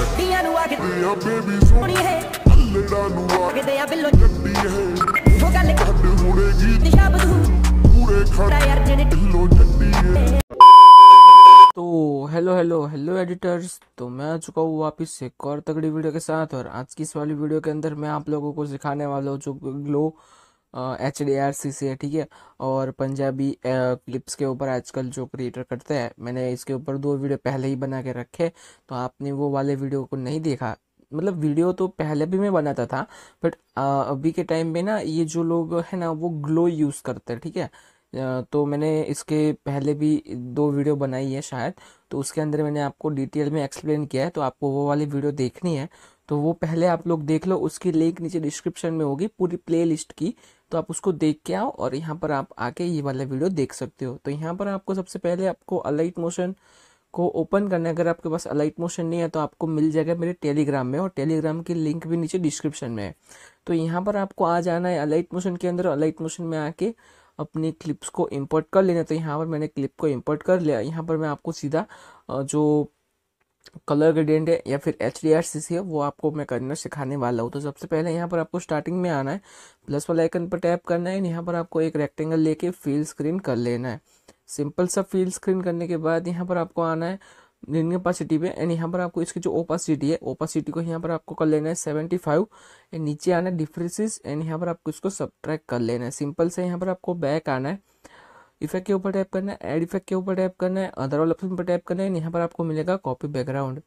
तो hello hello hello editors तो मैं आ चुका हूँ वापिस एक और तगड़ी वीडियो के साथ और आज की इस वाली वीडियो के अंदर मैं आप लोगों को सिखाने वाला हूँ जो glow H D R C C है ठीक है और पंजाबी क्लिप्स के ऊपर आजकल जो क्रिएटर करते हैं मैंने इसके ऊपर दो वीडियो पहले ही बना के रखे तो आपने वो वाले वीडियो को नहीं देखा मतलब वीडियो तो पहले भी मैं बनाता था बट अभी के टाइम में ना ये जो लोग है ना वो ग्लो यूज़ करते हैं ठीक है तो मैंने इसके पहले भी दो वीडियो बनाई है शायद तो उसके अंदर मैंने आपको डिटेल में एक्सप्लेन किया है तो आपको वो वाली वीडियो देखनी है तो वो पहले आप लोग देख लो उसकी लिंक नीचे डिस्क्रिप्शन में होगी पूरी प्ले लिस्ट की तो आप उसको देख के आओ और यहाँ पर आप आके ये वाला वीडियो देख सकते हो तो यहाँ पर आपको सबसे पहले आपको अलाइट मोशन को ओपन करना है अगर आपके पास अलाइट मोशन नहीं है तो आपको मिल जाएगा मेरे टेलीग्राम में और टेलीग्राम की लिंक भी नीचे डिस्क्रिप्शन में है तो यहाँ पर आपको आ जाना है अलाइट मोशन के अंदर अलाइट मोशन में आके अपनी क्लिप्स को इंपोर्ट कर लेना तो यहाँ पर मैंने क्लिप को इंपोर्ट कर लिया यहाँ पर मैं आपको सीधा जो कलर ग्रेडियंट है या फिर H D R C C है वो आपको मैं करना सिखाने वाला हूँ तो सबसे पहले यहाँ पर आपको स्टार्टिंग में आना है प्लस वाला आइकन पर टैप करना है यहाँ पर आपको एक रेक्टेंगल लेके फील स्क्रीन कर लेना है सिंपल सा फील स्क्रीन करने के बाद यहाँ पर आपको आना है निन्यानवे पासिटी पे एंड यहाँ पर आपको इसकी जो ओपासिटी है ओपासिटी को यहाँ पर आपको कर लेना है सेवेंटी फाइव एंड नीचे आना है डिफ्रेंसिस एंड यहाँ पर आपको इसको सब्ट्रैक्ट कर लेना है सिंपल से यहाँ पर आपको बैक आना है इफेक्ट के ऊपर टैप करना है एड इफेक्ट के ऊपर टैप करना है अदर वाले ऑप्शन पर टैप करना है यहाँ पर आपको मिलेगा कॉपी बैकग्राउंड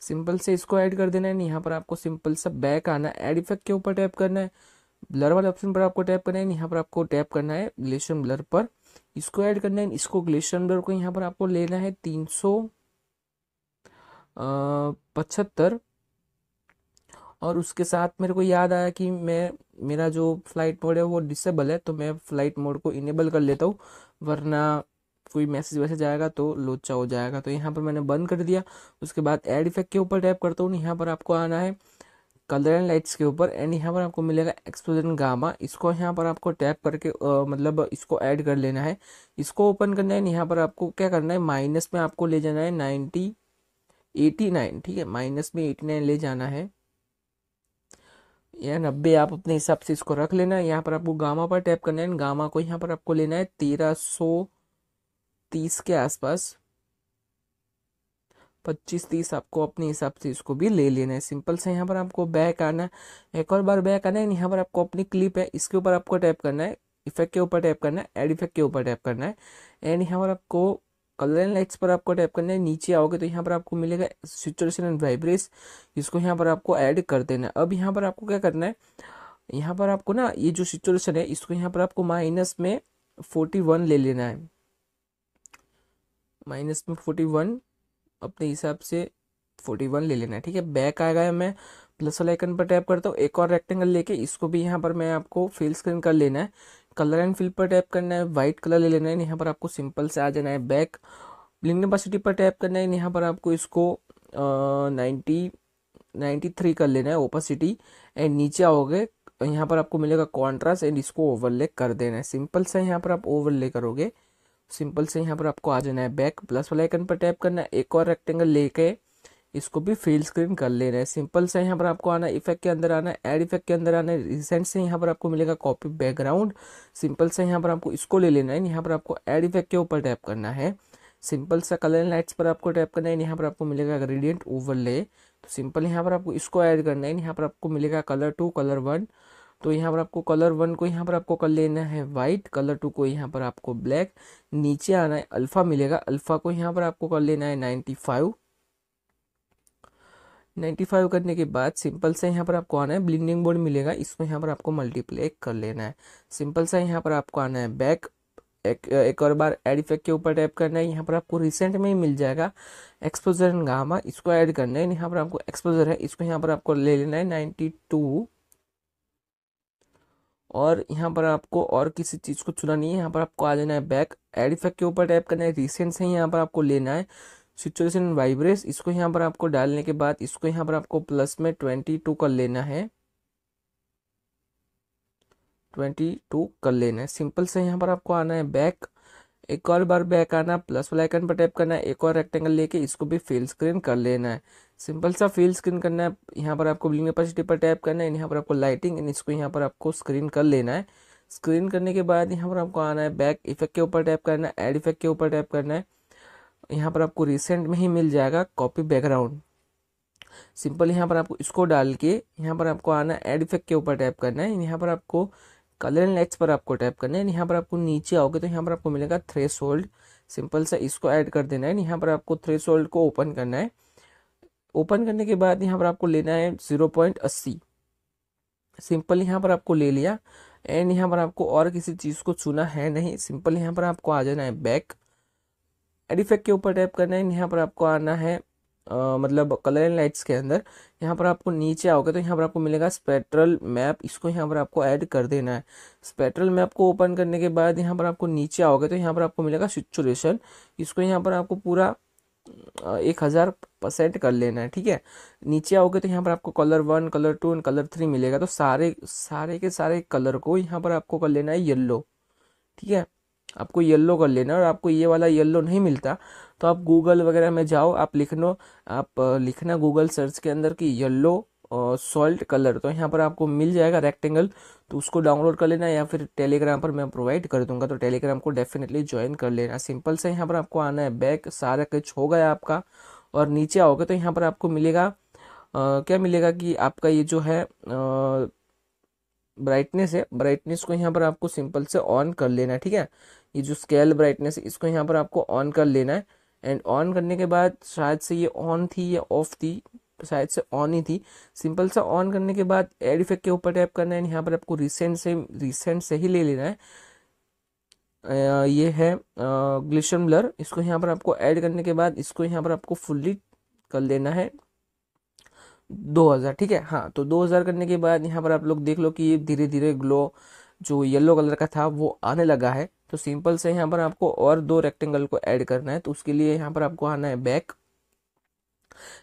सिंपल से इसको ऐड कर देना है यहाँ पर आपको सिंपल सा बैक आना है एड इफेक्ट के ऊपर टैप करना है ब्लर वाले ऑप्शन पर आपको टैप करना है यहाँ पर आपको टैप करना है ग्लेशियर ब्लर पर इसको ऐड करना है इसको ग्लेशियर ब्लर को यहाँ पर आपको लेना है तीन सौ पचहत्तर और उसके साथ मेरे को याद आया कि मैं मेरा जो फ्लाइट मोड है वो डिसेबल है तो मैं फ्लाइट मोड को इनेबल कर लेता हूँ वरना कोई मैसेज वैसेज आएगा तो लोचा हो जाएगा तो यहाँ पर मैंने बंद कर दिया उसके बाद एड इफेक्ट के ऊपर टैप करता हूँ यहाँ पर आपको आना है कलर एंड लाइट्स के ऊपर एंड यहाँ पर आपको मिलेगा एक्सप्लोजन गामा इसको यहाँ पर आपको टैप करके आ, मतलब इसको ऐड कर लेना है इसको ओपन करना है यहाँ पर आपको क्या करना है माइनस में आपको ले जाना है नाइन्टी एटी नाइन ठीक है माइनस में एटी नाइन ले जाना है या नब्बे आप अपने हिसाब से इसको रख लेना है यहाँ पर आपको गामा पर टैप करना है गामा को यहाँ पर आपको लेना है तेरह सौ तीस के आसपास पच्चीस तीस आपको अपने हिसाब से इसको भी ले लेना है सिंपल से यहाँ पर आपको बैक आना है एक और बार बैक आना है यहाँ पर आपको अपनी क्लिप है इसके ऊपर आपको टैप करना है इफेक्ट के ऊपर टैप करना है एड इफेक्ट के ऊपर टैप करना है एंड यहाँ पर आपको कलर लाइट्स पर आपको टैप करना है नीचे आओगे तो यहाँ पर आपको मिलेगा सिचुएशन एंड वाइब्रेस इसको यहाँ पर आपको ऐड कर देना है अब यहाँ पर आपको क्या करना है यहाँ पर आपको ना ये जो सिचुएशन है इसको यहाँ पर आपको माइनस में फोर्टी वन ले लेना है माइनस में फोर्टी वन अपने हिसाब से फोर्टी वन ले लेना है ठीक है बैक आ गया मैं प्लस वाला आइकन पर टैप करता हूँ एक और रेक्टेंगल लेके इसको भी यहाँ पर मैं आपको फिल स्क्रीन कर लेना है कलर एंड फिल पर टैप करना है वाइट कलर ले लेना है यहाँ पर आपको सिंपल से आ जाना है बैक ब्लिंग कैपेसिटी पर टैप करना है यहाँ पर आपको इसको नाइन्टी नाइन्टी थ्री कर लेना है ओपासिटी एंड नीचे आओगे यहाँ पर आपको मिलेगा कॉन्ट्रास्ट एंड इसको ओवरले कर देना है सिंपल से यहाँ पर आप ओवरले करोगे सिंपल से यहाँ पर आपको आ जाना है बैक प्लस वाला आइकन पर टैप करना है एक और रेक्टेंगल लेके इसको भी फिल स्क्रीन कर लेना है सिंपल से यहाँ पर आपको आना इफेक्ट के अंदर आना एड इफेक्ट के अंदर आना रिसेंट से यहाँ पर आपको मिलेगा कॉपी बैकग्राउंड सिंपल से यहाँ पर आपको इसको ले लेना है यहाँ पर आपको एड इफेक्ट के ऊपर टैप करना है सिंपल सा कलर लाइट्स पर आपको टैप करना है यहाँ पर आपको मिलेगा ग्रेडियंट ओवरले तो सिंपल यहाँ पर आपको इसको ऐड करना है यहाँ पर आपको मिलेगा कलर टू कलर वन तो यहाँ पर आपको कलर वन को यहाँ पर आपको कर लेना है वाइट कलर टू को यहाँ पर आपको ब्लैक नीचे आना है अल्फ़ा मिलेगा अल्फ़ा को यहाँ पर आपको कर लेना है नाइन्टी फाइव 95 करने के बाद सिंपल से यहाँ पर आपको आना है ब्लिंडिंग बोर्ड मिलेगा इसमें यहाँ पर आपको मल्टीप्ले कर लेना है सिंपल सा यहाँ पर आपको आना है बैक एक एक और बार एड इफेक्ट के ऊपर टैप करना है यहाँ पर आपको रिसेंट में ही मिल जाएगा एक्सपोजर एंड गामा इसको ऐड करना है यहाँ पर आपको एक्सपोजर है इसको यहाँ पर आपको ले लेना है नाइन्टी टू और यहाँ पर आपको और किसी चीज़ को चुना नहीं है यहाँ पर आपको आ जाना है बैक एड इफेक्ट के ऊपर टैप करना है रिसेंट से यहाँ पर आपको लेना है सिचुएशन वाइब्रेस इसको यहाँ पर आपको डालने के बाद इसको यहाँ पर आपको प्लस में ट्वेंटी टू कर लेना है ट्वेंटी टू कर लेना है सिंपल से यहाँ पर आपको आना है बैक एक और बार बैक आना प्लस वाला आइकन पर टैप करना है एक और रेक्टेंगल लेके इसको भी फील स्क्रीन कर लेना है सिंपल सा फिल स्क्रीन करना है यहाँ पर आपको ब्लिंग कैपेसिटी पर टैप करना है यहाँ पर आपको लाइटिंग एंड इसको यहाँ पर आपको स्क्रीन कर लेना है स्क्रीन करने के बाद यहाँ पर आपको आना है बैक इफेक्ट के ऊपर टैप करना है एड इफेक्ट के ऊपर टैप करना है यहाँ पर आपको रिसेंट में ही मिल जाएगा कॉपी बैकग्राउंड सिंपल यहाँ पर आपको इसको डाल के यहाँ पर आपको आना एड इफेक्ट के ऊपर टैप करना है यहाँ पर आपको कलर एंड लाइट्स पर आपको टैप करना है यहाँ पर आपको नीचे आओगे तो यहाँ पर आपको मिलेगा थ्रेस होल्ड सिंपल सा इसको ऐड कर देना है यहाँ पर आपको थ्रेस होल्ड को ओपन करना है ओपन करने के बाद यहाँ पर आपको लेना है जीरो पॉइंट अस्सी सिंपल यहाँ पर आपको ले लिया एंड यहाँ पर आपको और किसी चीज़ को चुना है नहीं सिंपल यहाँ पर आपको आ जाना है बैक एड इफेक्ट के ऊपर टैप करना है यहाँ पर आपको आना है आ, मतलब कलर एंड लाइट्स के अंदर यहाँ पर आपको नीचे आओगे तो यहाँ पर आपको मिलेगा स्पेट्रल मैप इसको यहाँ पर आपको ऐड कर देना है स्पेट्रल मैप को ओपन करने के बाद यहाँ पर आपको नीचे आओगे तो यहाँ पर आपको मिलेगा सिचुएशन इसको यहाँ पर आपको पूरा एक हज़ार परसेंट कर लेना है ठीक है नीचे आओगे तो यहाँ पर आपको colour one colour two and colour three मिलेगा तो सारे सारे के सारे कलर को यहाँ पर आपको कर लेना है येल्लो ठीक है आपको येल्लो कर लेना और आपको ये वाला येल्लो नहीं मिलता तो आप गूगल वगैरह में जाओ आप लिख लो आप लिखना गूगल सर्च के अंदर कि येल्लो सॉल्ट कलर तो यहाँ पर आपको मिल जाएगा रेक्टेंगल तो उसको डाउनलोड कर लेना या फिर टेलीग्राम पर मैं प्रोवाइड कर दूंगा तो टेलीग्राम को डेफिनेटली ज्वाइन कर लेना सिंपल से यहाँ पर आपको आना है बैक सारा कुछ हो गया आपका और नीचे आओगे तो यहाँ पर आपको मिलेगा आ, क्या मिलेगा कि आपका ये जो है ब्राइटनेस है ब्राइटनेस को यहाँ पर आपको सिंपल से ऑन कर लेना ठीक है ये जो स्केल ब्राइटनेस है इसको यहाँ पर आपको ऑन कर लेना है एंड ऑन करने के बाद शायद से ये ऑन थी या ऑफ थी शायद से ऑन ही थी सिंपल सा ऑन करने के बाद एड इफेक्ट के ऊपर टैप करना है यहाँ पर आपको रिसेंट से रिसेंट से ही ले लेना है ये है ग्लिशन ब्लर इसको यहाँ पर आपको ऐड करने के बाद इसको यहाँ पर आपको फुल्ली कर लेना है 2000 ठीक है हाँ तो 2000 करने के बाद यहाँ पर आप लोग देख लो कि धीरे धीरे ग्लो जो येलो कलर का था वो आने लगा है तो सिंपल से यहाँ पर आपको और दो रेक्टेंगल को ऐड करना है तो उसके लिए यहाँ पर आपको आना है बैक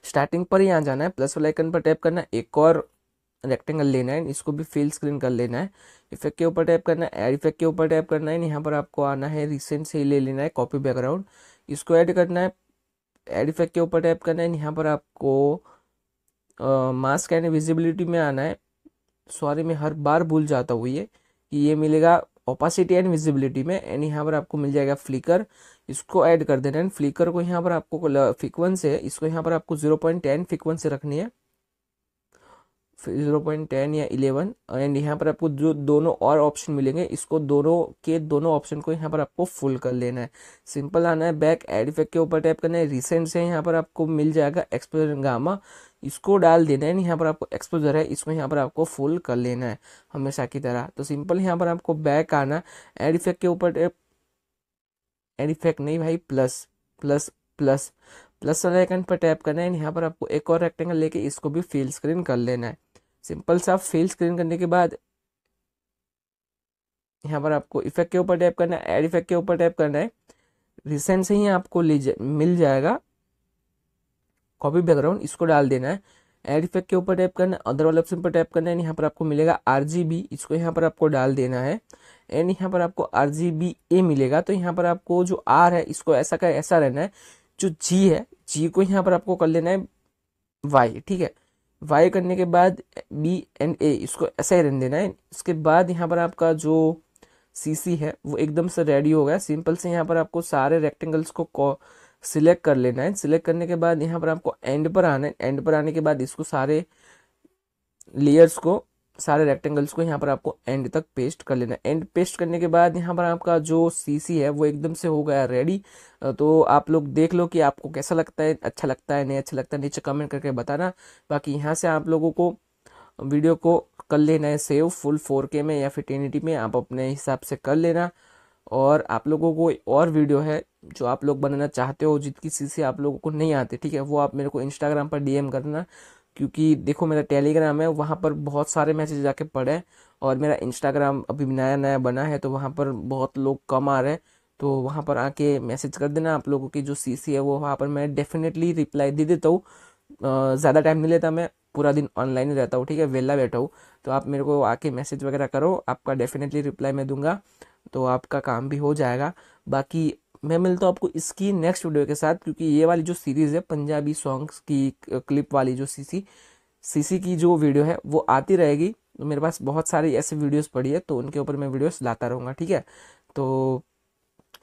स्टार्टिंग पर यहाँ जाना है प्लस वाले आइकन पर टैप करना है एक और रेक्टेंगल लेना है इसको भी फिल स्क्रीन कर लेना है इफेक्ट के ऊपर टैप करना है एड इफेक्ट के ऊपर टैप करना है यहाँ पर आपको आना है रिसेंट से ही ले लेना है कॉपी बैकग्राउंड इसको ऐड करना है एड इफेक्ट के ऊपर टैप करना है यहाँ पर आपको मास्क एंड विजिबिलिटी में आना है सॉरी मैं हर बार भूल जाता हूँ ये कि ये मिलेगा ओपासिटी एंड विजिबिलिटी में एंड यहाँ पर आपको मिल जाएगा फ्लिकर इसको ऐड कर देना एंड फ्लिकर को यहाँ पर आपको फ्रिक्वेंस है इसको यहाँ पर आपको जीरो पॉइंट टेन फ्रिक्वेंसी रखनी है ज़ीरो पॉइंट टेन या इलेवन एंड यहाँ पर आपको जो दोनों और ऑप्शन मिलेंगे इसको दोनों के दोनों ऑप्शन को यहाँ पर आपको फुल कर लेना है सिंपल आना है बैक एड इफेक्ट के ऊपर टाइप करना है रिसेंट से यहाँ पर आपको मिल जाएगा एक्सपोजर गामा इसको डाल देना है यहाँ पर आपको एक्सपोजर है इसको यहाँ पर आपको फुल कर लेना है हमेशा की तरह तो सिंपल यहाँ पर आपको बैक आना एड इफेक्ट के ऊपर एड इफेक्ट नहीं भाई प्लस प्लस प्लस प्लस वाले आइकन पर टैप करना है यहाँ पर आपको एक और रेक्टेंगल लेके इसको भी फिल स्क्रीन कर लेना है सिंपल सा फेल स्क्रीन करने के बाद यहाँ पर आपको इफेक्ट के ऊपर टैप करना है एड इफेक्ट के ऊपर टैप करना है रिसेंट से ही आपको ले जा, मिल जाएगा कॉपी बैकग्राउंड इसको डाल देना है एड इफेक्ट के ऊपर टैप करना है अदर वाले ऑप्शन पर टैप करना है यहाँ पर आपको मिलेगा आर इसको यहाँ पर आपको डाल देना है एंड यहाँ पर आपको आर ए मिलेगा तो यहाँ पर आपको जो आर है इसको ऐसा का ऐसा रहना है जो जी है जी को यहाँ पर आपको कर लेना है वाई ठीक है वाई करने के बाद बी एंड ए इसको ऐसा ही रहने देना है इसके बाद यहाँ पर आपका जो सी सी है वो एकदम से रेडी हो गया सिंपल से यहाँ पर आपको सारे रेक्टेंगल्स को सिलेक्ट कर लेना है सिलेक्ट करने के बाद यहाँ पर आपको एंड पर आना है एंड पर आने के बाद इसको सारे लेयर्स को सारे रेक्टेंगल्स को यहाँ पर आपको एंड तक पेस्ट कर लेना एंड पेस्ट करने के बाद यहाँ पर आपका जो सीसी है वो एकदम से हो गया रेडी तो आप लोग देख लो कि आपको कैसा लगता है अच्छा लगता है नहीं अच्छा लगता है नीचे कमेंट करके बताना बाकी यहाँ से आप लोगों को वीडियो को कर लेना है सेव फुल फोर के में या फिर टेन में आप अपने हिसाब से कर लेना और आप लोगों को और वीडियो है जो आप लोग बनाना चाहते हो जितकी सी आप लोगों को नहीं आती ठीक है वो आप मेरे को इंस्टाग्राम पर डीएम करना क्योंकि देखो मेरा टेलीग्राम है वहाँ पर बहुत सारे मैसेज जाके पड़े हैं और मेरा इंस्टाग्राम अभी नया नया बना है तो वहाँ पर बहुत लोग कम आ रहे हैं तो वहाँ पर आके मैसेज कर देना आप लोगों की जो सी सी है वो वहाँ पर मैं डेफिनेटली रिप्लाई दे देता हूँ ज़्यादा टाइम नहीं लेता मैं पूरा दिन ऑनलाइन ही रहता हूँ ठीक है वेला बैठा हूँ तो आप मेरे को आके मैसेज वगैरह करो आपका डेफिनेटली रिप्लाई मैं दूंगा तो आपका काम भी हो जाएगा बाकी मैं मिलता हूँ आपको इसकी नेक्स्ट वीडियो के साथ क्योंकि ये वाली जो सीरीज़ है पंजाबी सॉन्ग्स की क्लिप वाली जो सीसी सीसी की जो वीडियो है वो आती रहेगी तो मेरे पास बहुत सारी ऐसे वीडियोस पड़ी है तो उनके ऊपर मैं वीडियोस लाता रहूँगा ठीक है तो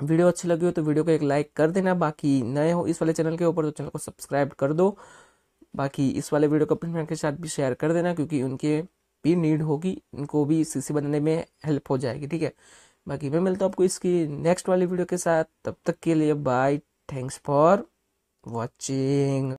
वीडियो अच्छी लगी हो तो वीडियो को एक लाइक कर देना बाकी नए हो इस वाले चैनल के ऊपर तो चैनल को सब्सक्राइब कर दो बाकी इस वाले वीडियो को अपने फ्रेंड के साथ भी शेयर कर देना क्योंकि उनके भी नीड होगी उनको भी सी बनाने में हेल्प हो जाएगी ठीक है बाकी मैं मिलता हूँ आपको इसकी नेक्स्ट वाली वीडियो के साथ तब तक के लिए बाय थैंक्स फॉर वॉचिंग